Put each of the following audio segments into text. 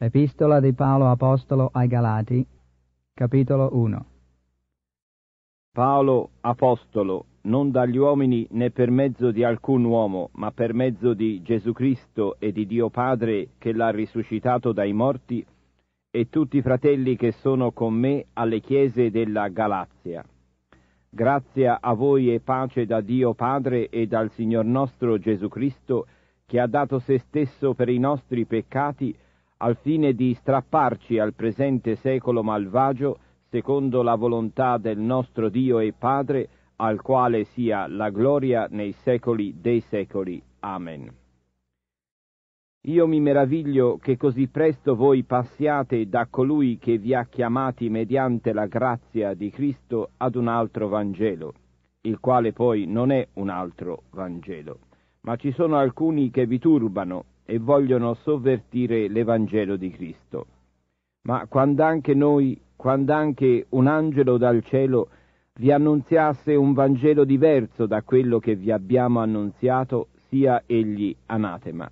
Epistola di Paolo Apostolo ai Galati, capitolo 1 Paolo Apostolo, non dagli uomini né per mezzo di alcun uomo, ma per mezzo di Gesù Cristo e di Dio Padre che l'ha risuscitato dai morti, e tutti i fratelli che sono con me alle chiese della Galazia. Grazia a voi e pace da Dio Padre e dal Signor nostro Gesù Cristo, che ha dato se stesso per i nostri peccati, al fine di strapparci al presente secolo malvagio, secondo la volontà del nostro Dio e Padre, al quale sia la gloria nei secoli dei secoli. Amen. Io mi meraviglio che così presto voi passiate da colui che vi ha chiamati mediante la grazia di Cristo ad un altro Vangelo, il quale poi non è un altro Vangelo, ma ci sono alcuni che vi turbano e vogliono sovvertire l'Evangelo di Cristo. Ma quando anche noi, quando anche un angelo dal cielo vi annunziasse un Vangelo diverso da quello che vi abbiamo annunziato, sia egli anatema.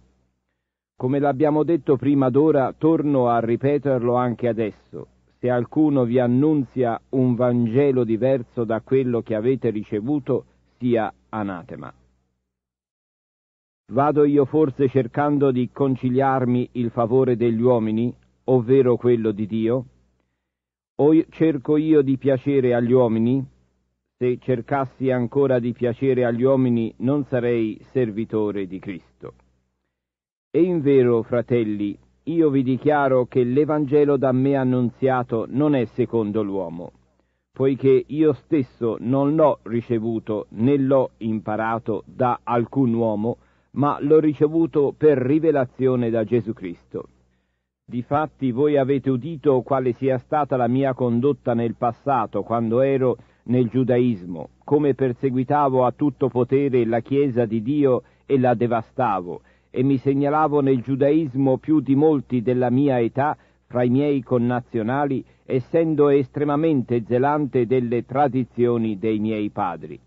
Come l'abbiamo detto prima d'ora, torno a ripeterlo anche adesso. Se alcuno vi annunzia un Vangelo diverso da quello che avete ricevuto, sia anatema. Vado io forse cercando di conciliarmi il favore degli uomini, ovvero quello di Dio? O cerco io di piacere agli uomini? Se cercassi ancora di piacere agli uomini non sarei servitore di Cristo. E in vero, fratelli, io vi dichiaro che l'Evangelo da me annunziato non è secondo l'uomo, poiché io stesso non l'ho ricevuto né l'ho imparato da alcun uomo, ma l'ho ricevuto per rivelazione da Gesù Cristo. Difatti voi avete udito quale sia stata la mia condotta nel passato, quando ero nel giudaismo, come perseguitavo a tutto potere la Chiesa di Dio e la devastavo, e mi segnalavo nel giudaismo più di molti della mia età fra i miei connazionali, essendo estremamente zelante delle tradizioni dei miei padri.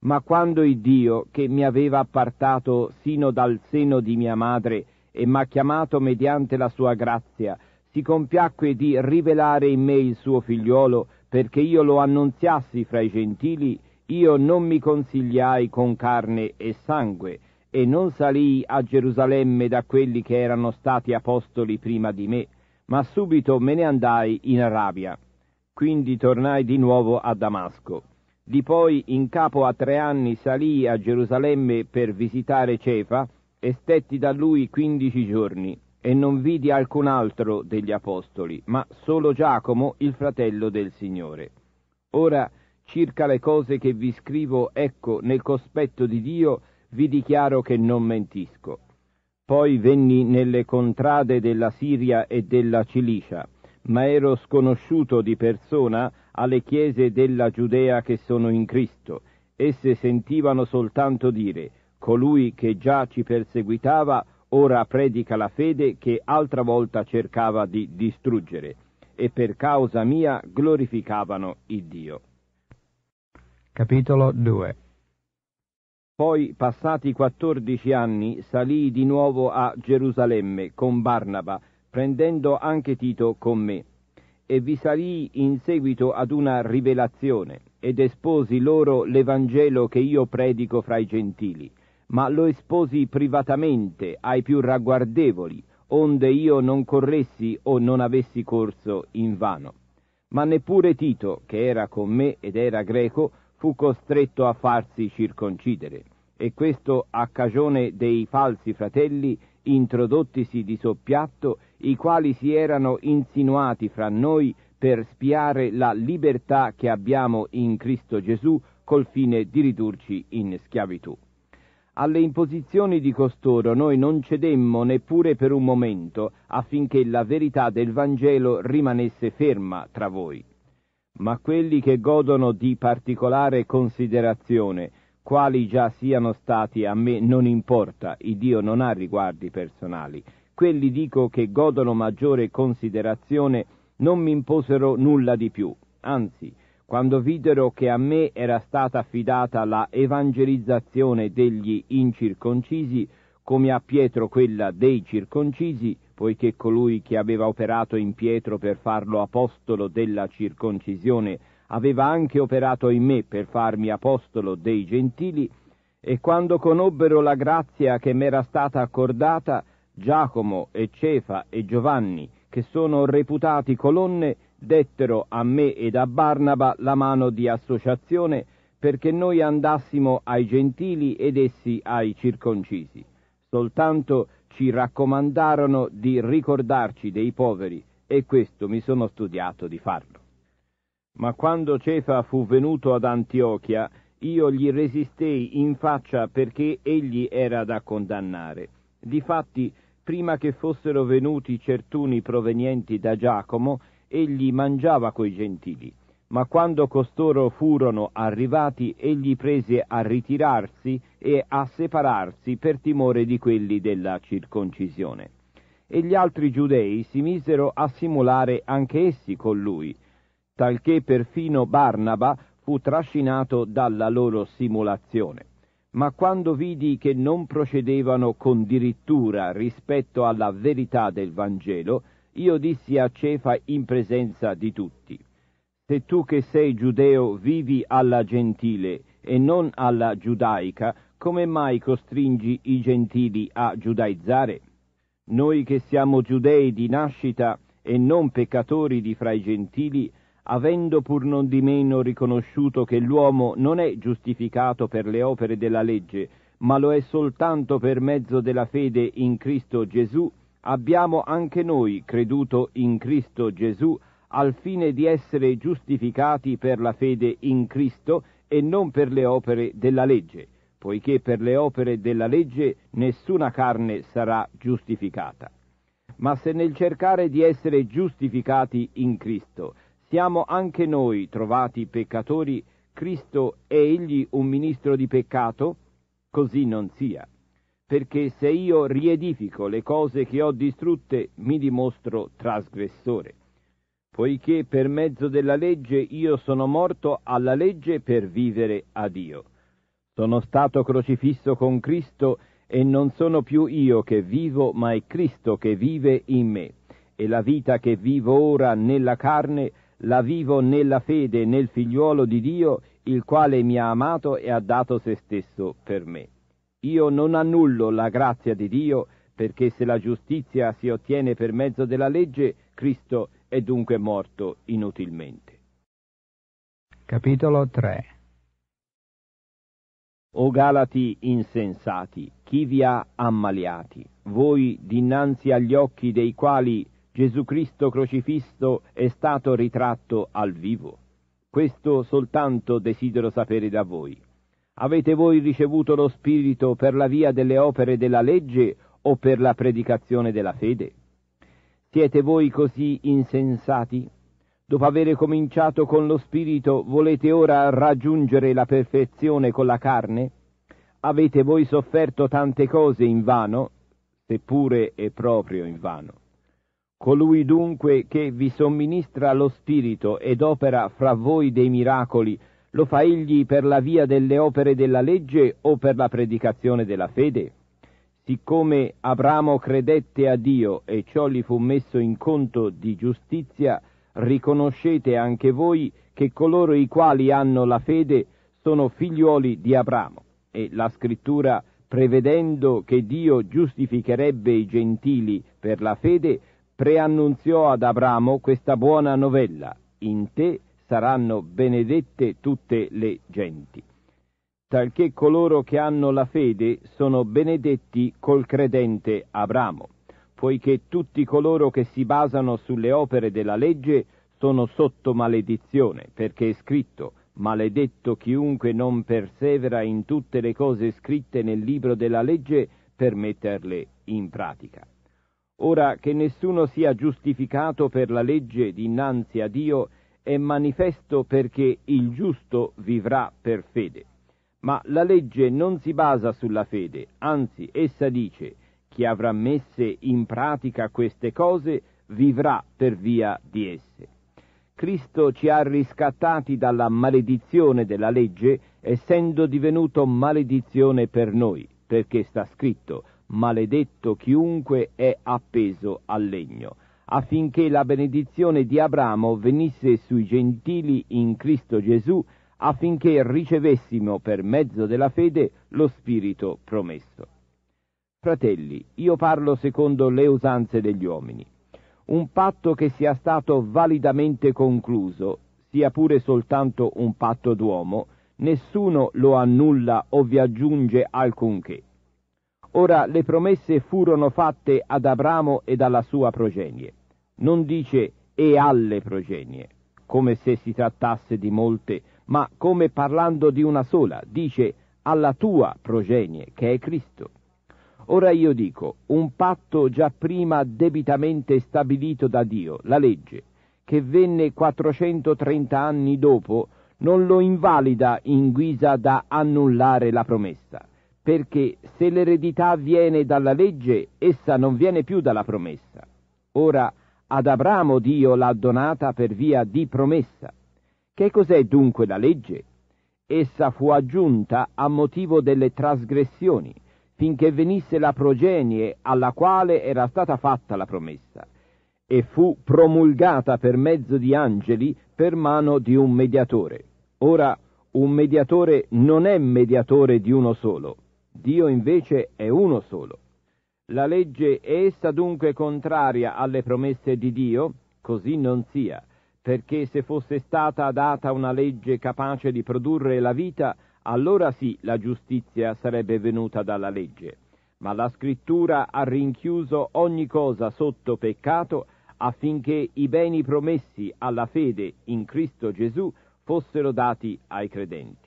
Ma quando il Dio, che mi aveva appartato sino dal seno di mia madre e m'ha chiamato mediante la sua grazia, si compiacque di rivelare in me il suo figliuolo perché io lo annunziassi fra i gentili, io non mi consigliai con carne e sangue, e non salii a Gerusalemme da quelli che erano stati apostoli prima di me, ma subito me ne andai in Arabia. Quindi tornai di nuovo a Damasco di poi in capo a tre anni salì a Gerusalemme per visitare Cefa e stetti da lui quindici giorni e non vidi alcun altro degli apostoli, ma solo Giacomo, il fratello del Signore. Ora, circa le cose che vi scrivo, ecco, nel cospetto di Dio vi dichiaro che non mentisco. Poi venni nelle contrade della Siria e della Cilicia, ma ero sconosciuto di persona alle chiese della Giudea che sono in Cristo. Esse sentivano soltanto dire, colui che già ci perseguitava ora predica la fede che altra volta cercava di distruggere, e per causa mia glorificavano il Dio. Capitolo 2 poi, passati quattordici anni, salii di nuovo a Gerusalemme con Barnaba, prendendo anche Tito con me e vi salii in seguito ad una rivelazione ed esposi loro l'Evangelo che io predico fra i gentili, ma lo esposi privatamente ai più ragguardevoli, onde io non corressi o non avessi corso in vano. Ma neppure Tito, che era con me ed era greco, fu costretto a farsi circoncidere, e questo a cagione dei falsi fratelli introdottisi di soppiatto, i quali si erano insinuati fra noi per spiare la libertà che abbiamo in Cristo Gesù col fine di ridurci in schiavitù. Alle imposizioni di costoro noi non cedemmo neppure per un momento affinché la verità del Vangelo rimanesse ferma tra voi. Ma quelli che godono di particolare considerazione quali già siano stati a me non importa, il Dio non ha riguardi personali. Quelli dico che godono maggiore considerazione non mi imposero nulla di più, anzi, quando videro che a me era stata affidata la evangelizzazione degli incirconcisi, come a Pietro quella dei circoncisi, poiché colui che aveva operato in Pietro per farlo apostolo della circoncisione aveva anche operato in me per farmi apostolo dei gentili, e quando conobbero la grazia che m'era stata accordata, Giacomo e Cefa e Giovanni, che sono reputati colonne, dettero a me ed a Barnaba la mano di associazione perché noi andassimo ai gentili ed essi ai circoncisi. Soltanto ci raccomandarono di ricordarci dei poveri e questo mi sono studiato di farlo. Ma quando Cefa fu venuto ad Antiochia, io gli resistei in faccia perché egli era da condannare. Difatti, prima che fossero venuti certuni provenienti da Giacomo, egli mangiava coi gentili. Ma quando costoro furono arrivati, egli prese a ritirarsi e a separarsi per timore di quelli della circoncisione. E gli altri giudei si misero a simulare anche essi con lui, talché perfino Barnaba fu trascinato dalla loro simulazione. Ma quando vidi che non procedevano con dirittura rispetto alla verità del Vangelo, io dissi a Cefa in presenza di tutti, se tu che sei giudeo vivi alla gentile e non alla giudaica, come mai costringi i gentili a giudaizzare? Noi che siamo giudei di nascita e non peccatori di fra i gentili, avendo pur non di meno riconosciuto che l'uomo non è giustificato per le opere della legge, ma lo è soltanto per mezzo della fede in Cristo Gesù, abbiamo anche noi creduto in Cristo Gesù al fine di essere giustificati per la fede in Cristo e non per le opere della legge, poiché per le opere della legge nessuna carne sarà giustificata. Ma se nel cercare di essere giustificati in Cristo siamo anche noi trovati peccatori, Cristo è egli un ministro di peccato? Così non sia, perché se io riedifico le cose che ho distrutte mi dimostro trasgressore, poiché per mezzo della legge io sono morto alla legge per vivere a Dio. Sono stato crocifisso con Cristo e non sono più io che vivo, ma è Cristo che vive in me. E la vita che vivo ora nella carne è la vivo nella fede nel figliuolo di Dio, il quale mi ha amato e ha dato se stesso per me. Io non annullo la grazia di Dio, perché se la giustizia si ottiene per mezzo della legge, Cristo è dunque morto inutilmente. Capitolo 3 O Galati insensati, chi vi ha ammaliati? Voi dinanzi agli occhi dei quali Gesù Cristo crocifisso è stato ritratto al vivo. Questo soltanto desidero sapere da voi. Avete voi ricevuto lo Spirito per la via delle opere della legge o per la predicazione della fede? Siete voi così insensati? Dopo avere cominciato con lo Spirito, volete ora raggiungere la perfezione con la carne? Avete voi sofferto tante cose in vano, seppure è proprio in vano. Colui dunque che vi somministra lo Spirito ed opera fra voi dei miracoli, lo fa egli per la via delle opere della legge o per la predicazione della fede? Siccome Abramo credette a Dio e ciò gli fu messo in conto di giustizia, riconoscete anche voi che coloro i quali hanno la fede sono figliuoli di Abramo. E la scrittura, prevedendo che Dio giustificherebbe i gentili per la fede, preannunziò ad Abramo questa buona novella, in te saranno benedette tutte le genti, talché coloro che hanno la fede sono benedetti col credente Abramo, poiché tutti coloro che si basano sulle opere della legge sono sotto maledizione, perché è scritto Maledetto chiunque non persevera in tutte le cose scritte nel libro della legge per metterle in pratica. Ora che nessuno sia giustificato per la legge dinanzi a Dio è manifesto perché il giusto vivrà per fede. Ma la legge non si basa sulla fede, anzi essa dice chi avrà messe in pratica queste cose vivrà per via di esse. Cristo ci ha riscattati dalla maledizione della legge, essendo divenuto maledizione per noi, perché sta scritto maledetto chiunque è appeso al legno, affinché la benedizione di Abramo venisse sui gentili in Cristo Gesù, affinché ricevessimo per mezzo della fede lo Spirito promesso. Fratelli, io parlo secondo le usanze degli uomini. Un patto che sia stato validamente concluso, sia pure soltanto un patto d'uomo, nessuno lo annulla o vi aggiunge alcunché. Ora le promesse furono fatte ad Abramo ed alla sua progenie. Non dice e alle progenie, come se si trattasse di molte, ma come parlando di una sola, dice alla tua progenie, che è Cristo. Ora io dico, un patto già prima debitamente stabilito da Dio, la legge, che venne 430 anni dopo, non lo invalida in guisa da annullare la promessa perché se l'eredità viene dalla legge, essa non viene più dalla promessa. Ora, ad Abramo Dio l'ha donata per via di promessa. Che cos'è dunque la legge? Essa fu aggiunta a motivo delle trasgressioni, finché venisse la progenie alla quale era stata fatta la promessa, e fu promulgata per mezzo di angeli per mano di un mediatore. Ora, un mediatore non è mediatore di uno solo, Dio invece è uno solo. La legge è essa dunque contraria alle promesse di Dio? Così non sia, perché se fosse stata data una legge capace di produrre la vita, allora sì la giustizia sarebbe venuta dalla legge. Ma la scrittura ha rinchiuso ogni cosa sotto peccato affinché i beni promessi alla fede in Cristo Gesù fossero dati ai credenti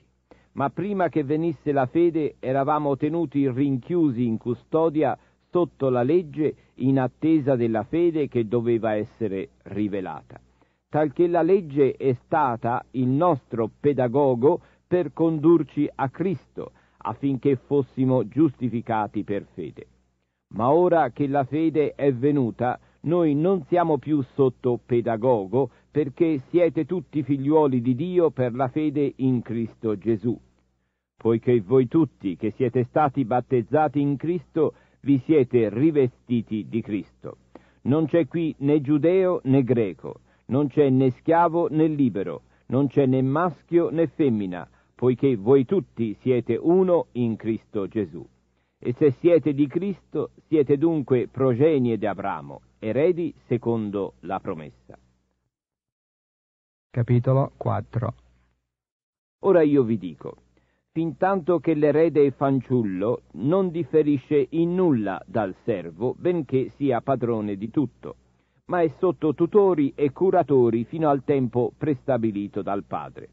ma prima che venisse la fede eravamo tenuti rinchiusi in custodia sotto la legge in attesa della fede che doveva essere rivelata. Talché la legge è stata il nostro pedagogo per condurci a Cristo, affinché fossimo giustificati per fede. Ma ora che la fede è venuta, noi non siamo più sotto pedagogo, perché siete tutti figliuoli di Dio per la fede in Cristo Gesù. Poiché voi tutti che siete stati battezzati in Cristo, vi siete rivestiti di Cristo. Non c'è qui né giudeo né greco, non c'è né schiavo né libero, non c'è né maschio né femmina, poiché voi tutti siete uno in Cristo Gesù. E se siete di Cristo, siete dunque progenie di Abramo, eredi secondo la promessa. Capitolo 4 Ora io vi dico, fintanto che l'erede è fanciullo non differisce in nulla dal servo, benché sia padrone di tutto, ma è sotto tutori e curatori fino al tempo prestabilito dal padre.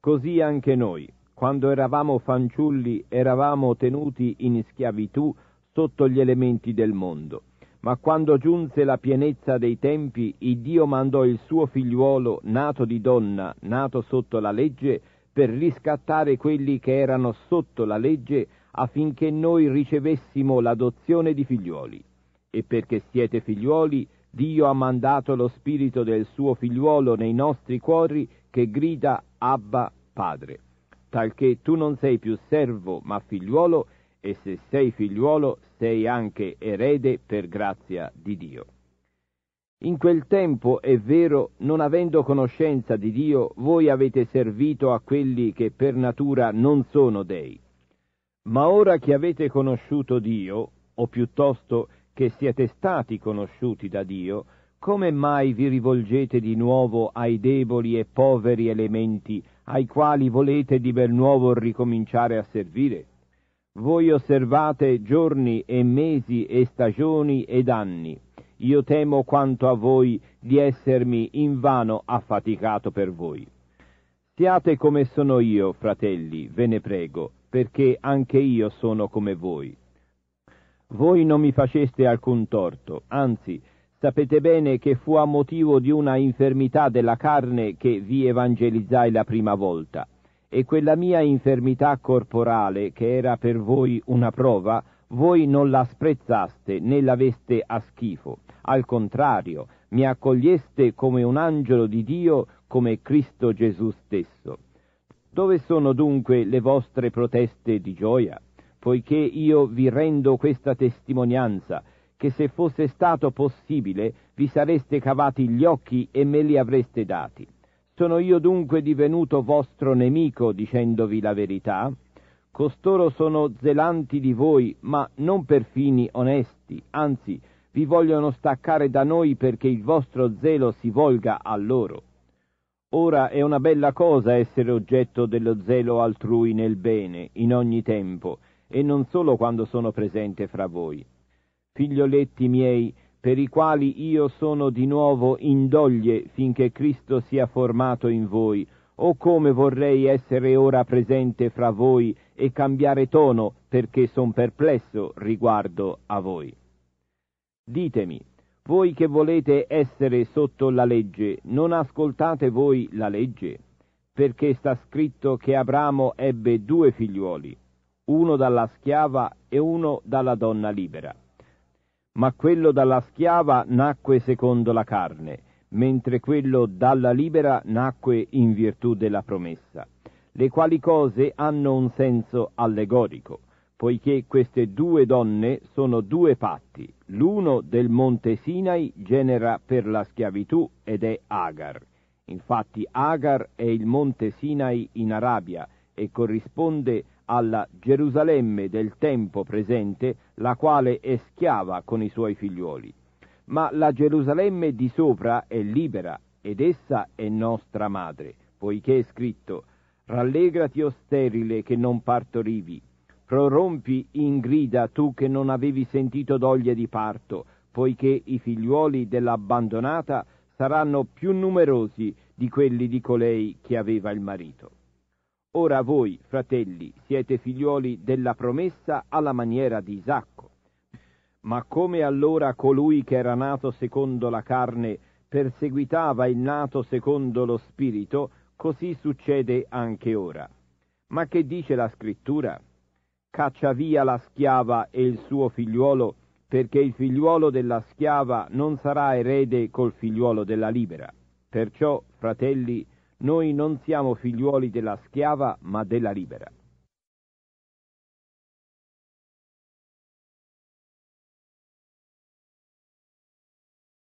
Così anche noi, quando eravamo fanciulli, eravamo tenuti in schiavitù sotto gli elementi del mondo ma quando giunse la pienezza dei tempi, il Dio mandò il suo figliuolo, nato di donna, nato sotto la legge, per riscattare quelli che erano sotto la legge, affinché noi ricevessimo l'adozione di figliuoli. E perché siete figliuoli, Dio ha mandato lo spirito del suo figliuolo nei nostri cuori che grida Abba Padre. Talché tu non sei più servo ma figliuolo, e se sei figliuolo sei anche erede per grazia di Dio. In quel tempo, è vero, non avendo conoscenza di Dio, voi avete servito a quelli che per natura non sono dei. Ma ora che avete conosciuto Dio, o piuttosto che siete stati conosciuti da Dio, come mai vi rivolgete di nuovo ai deboli e poveri elementi ai quali volete di bel nuovo ricominciare a servire? Voi osservate giorni e mesi e stagioni ed anni. Io temo quanto a voi di essermi invano affaticato per voi. Siate come sono io, fratelli, ve ne prego, perché anche io sono come voi. Voi non mi faceste alcun torto, anzi, sapete bene che fu a motivo di una infermità della carne che vi evangelizzai la prima volta e quella mia infermità corporale, che era per voi una prova, voi non la sprezzaste né l'aveste a schifo. Al contrario, mi accoglieste come un angelo di Dio, come Cristo Gesù stesso. Dove sono dunque le vostre proteste di gioia? Poiché io vi rendo questa testimonianza, che se fosse stato possibile vi sareste cavati gli occhi e me li avreste dati. Sono io dunque divenuto vostro nemico dicendovi la verità? Costoro sono zelanti di voi, ma non per fini onesti, anzi vi vogliono staccare da noi perché il vostro zelo si volga a loro. Ora è una bella cosa essere oggetto dello zelo altrui nel bene, in ogni tempo, e non solo quando sono presente fra voi. Figlioletti miei, per i quali io sono di nuovo in doglie finché Cristo sia formato in voi, o come vorrei essere ora presente fra voi e cambiare tono perché son perplesso riguardo a voi. Ditemi, voi che volete essere sotto la legge, non ascoltate voi la legge? Perché sta scritto che Abramo ebbe due figliuoli, uno dalla schiava e uno dalla donna libera ma quello dalla schiava nacque secondo la carne, mentre quello dalla libera nacque in virtù della promessa, le quali cose hanno un senso allegorico, poiché queste due donne sono due patti, l'uno del monte Sinai genera per la schiavitù ed è Agar. Infatti Agar è il monte Sinai in Arabia e corrisponde alla Gerusalemme del tempo presente, la quale è schiava con i suoi figliuoli. Ma la Gerusalemme di sopra è libera ed essa è nostra madre, poiché è scritto Rallegrati, o sterile, che non partorivi, prorompi in grida tu che non avevi sentito doglie di parto, poiché i figliuoli dell'abbandonata saranno più numerosi di quelli di colei che aveva il marito. Ora voi, fratelli, siete figliuoli della promessa alla maniera di Isacco. Ma come allora colui che era nato secondo la carne perseguitava il nato secondo lo spirito, così succede anche ora. Ma che dice la scrittura? Caccia via la schiava e il suo figliuolo, perché il figliuolo della schiava non sarà erede col figliuolo della libera. Perciò, fratelli, noi non siamo figliuoli della schiava, ma della libera.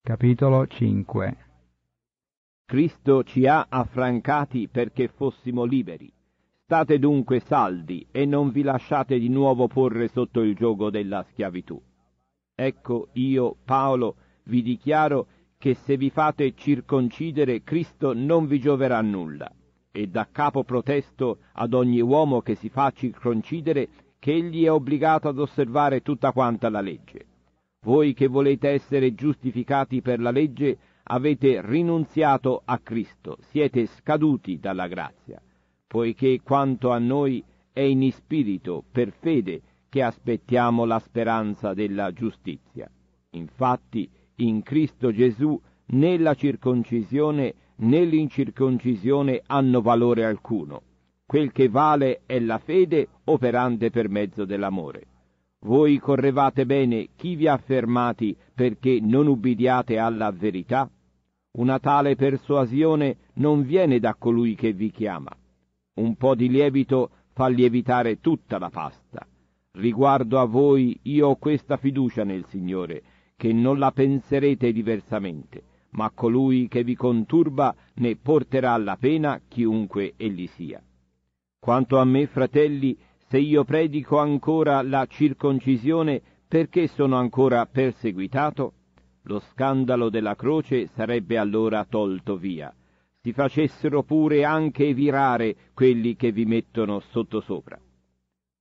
Capitolo 5 Cristo ci ha affrancati perché fossimo liberi. State dunque saldi e non vi lasciate di nuovo porre sotto il giogo della schiavitù. Ecco, io, Paolo, vi dichiaro che se vi fate circoncidere Cristo non vi gioverà nulla. E da capo protesto ad ogni uomo che si fa circoncidere che egli è obbligato ad osservare tutta quanta la legge. Voi che volete essere giustificati per la legge avete rinunziato a Cristo, siete scaduti dalla grazia, poiché quanto a noi è in spirito, per fede, che aspettiamo la speranza della giustizia. Infatti, in Cristo Gesù né la circoncisione né l'incirconcisione hanno valore alcuno. Quel che vale è la fede operante per mezzo dell'amore. Voi correvate bene chi vi ha fermati perché non ubbidiate alla verità? Una tale persuasione non viene da colui che vi chiama. Un po' di lievito fa lievitare tutta la pasta. Riguardo a voi io ho questa fiducia nel Signore, che non la penserete diversamente, ma colui che vi conturba ne porterà la pena chiunque egli sia. Quanto a me, fratelli, se io predico ancora la circoncisione, perché sono ancora perseguitato? Lo scandalo della croce sarebbe allora tolto via. Si facessero pure anche virare quelli che vi mettono sottosopra.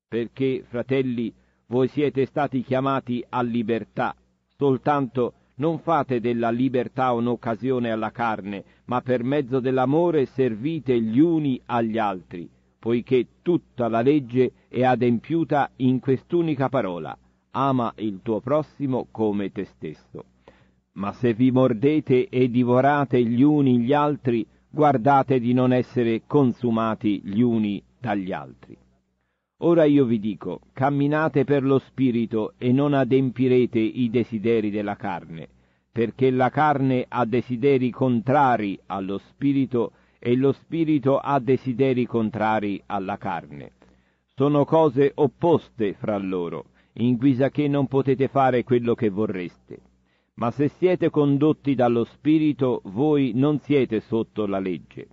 Perché, fratelli, voi siete stati chiamati a libertà, Soltanto non fate della libertà un'occasione alla carne, ma per mezzo dell'amore servite gli uni agli altri, poiché tutta la legge è adempiuta in quest'unica parola, ama il tuo prossimo come te stesso. Ma se vi mordete e divorate gli uni gli altri, guardate di non essere consumati gli uni dagli altri. Ora io vi dico, camminate per lo Spirito e non adempirete i desideri della carne, perché la carne ha desideri contrari allo Spirito e lo Spirito ha desideri contrari alla carne. Sono cose opposte fra loro, in guisa che non potete fare quello che vorreste. Ma se siete condotti dallo Spirito, voi non siete sotto la legge.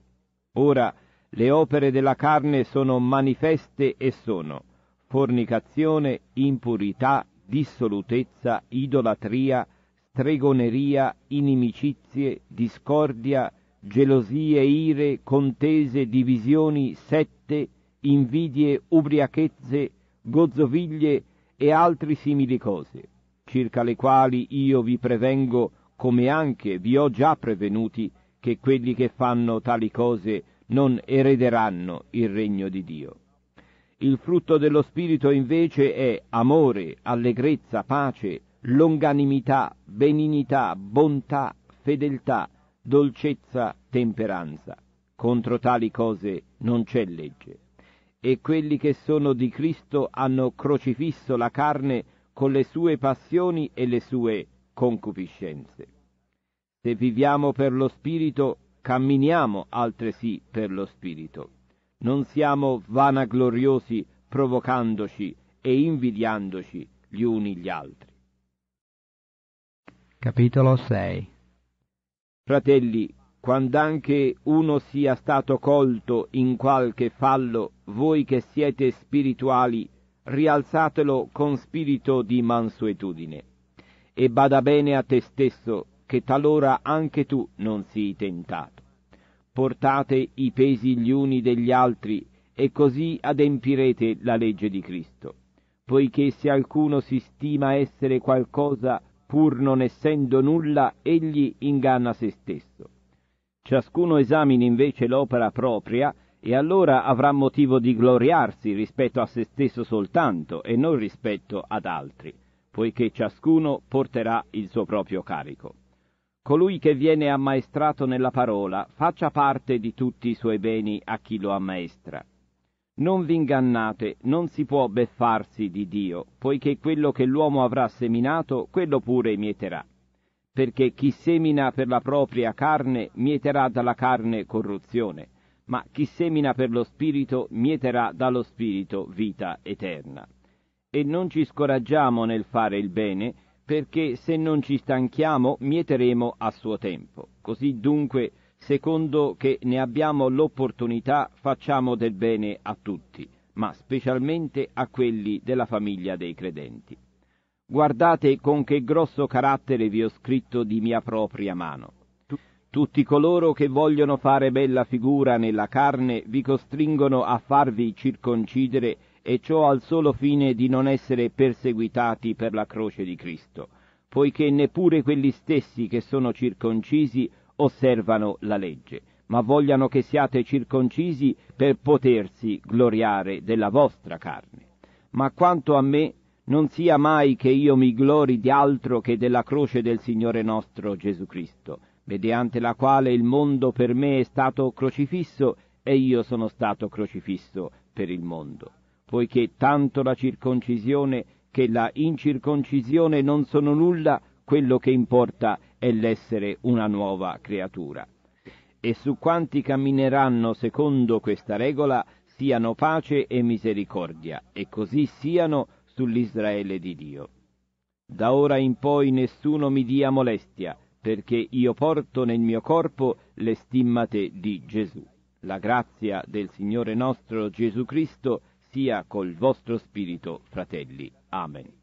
Ora, le opere della carne sono manifeste e sono fornicazione, impurità, dissolutezza, idolatria, stregoneria, inimicizie, discordia, gelosie, ire, contese, divisioni, sette, invidie, ubriachezze, gozzoviglie e altri simili cose, circa le quali io vi prevengo, come anche vi ho già prevenuti, che quelli che fanno tali cose non erederanno il regno di Dio. Il frutto dello Spirito invece è amore, allegrezza, pace, longanimità, benignità, bontà, fedeltà, dolcezza, temperanza. Contro tali cose non c'è legge. E quelli che sono di Cristo hanno crocifisso la carne con le sue passioni e le sue concupiscenze. Se viviamo per lo Spirito, camminiamo altresì per lo Spirito. Non siamo vanagloriosi provocandoci e invidiandoci gli uni gli altri. Capitolo 6 Fratelli, quando anche uno sia stato colto in qualche fallo, voi che siete spirituali, rialzatelo con spirito di mansuetudine. E bada bene a te stesso, che talora anche tu non sii tentato. Portate i pesi gli uni degli altri e così adempirete la legge di Cristo, poiché se alcuno si stima essere qualcosa pur non essendo nulla, egli inganna se stesso. Ciascuno esamini invece l'opera propria e allora avrà motivo di gloriarsi rispetto a se stesso soltanto e non rispetto ad altri, poiché ciascuno porterà il suo proprio carico colui che viene ammaestrato nella parola faccia parte di tutti i suoi beni a chi lo ammaestra. Non vi ingannate, non si può beffarsi di Dio, poiché quello che l'uomo avrà seminato, quello pure mieterà. Perché chi semina per la propria carne, mieterà dalla carne corruzione, ma chi semina per lo Spirito, mieterà dallo Spirito vita eterna. E non ci scoraggiamo nel fare il bene, perché se non ci stanchiamo mieteremo a suo tempo. Così dunque, secondo che ne abbiamo l'opportunità, facciamo del bene a tutti, ma specialmente a quelli della famiglia dei credenti. Guardate con che grosso carattere vi ho scritto di mia propria mano. Tutti coloro che vogliono fare bella figura nella carne vi costringono a farvi circoncidere e ciò al solo fine di non essere perseguitati per la croce di Cristo, poiché neppure quelli stessi che sono circoncisi osservano la legge, ma vogliano che siate circoncisi per potersi gloriare della vostra carne. Ma quanto a me, non sia mai che io mi glori di altro che della croce del Signore nostro Gesù Cristo, mediante la quale il mondo per me è stato crocifisso e io sono stato crocifisso per il mondo poiché tanto la circoncisione che la incirconcisione non sono nulla, quello che importa è l'essere una nuova creatura. E su quanti cammineranno secondo questa regola siano pace e misericordia, e così siano sull'Israele di Dio. Da ora in poi nessuno mi dia molestia, perché io porto nel mio corpo le stimmate di Gesù. La grazia del Signore nostro Gesù Cristo sia col vostro spirito, fratelli. Amen.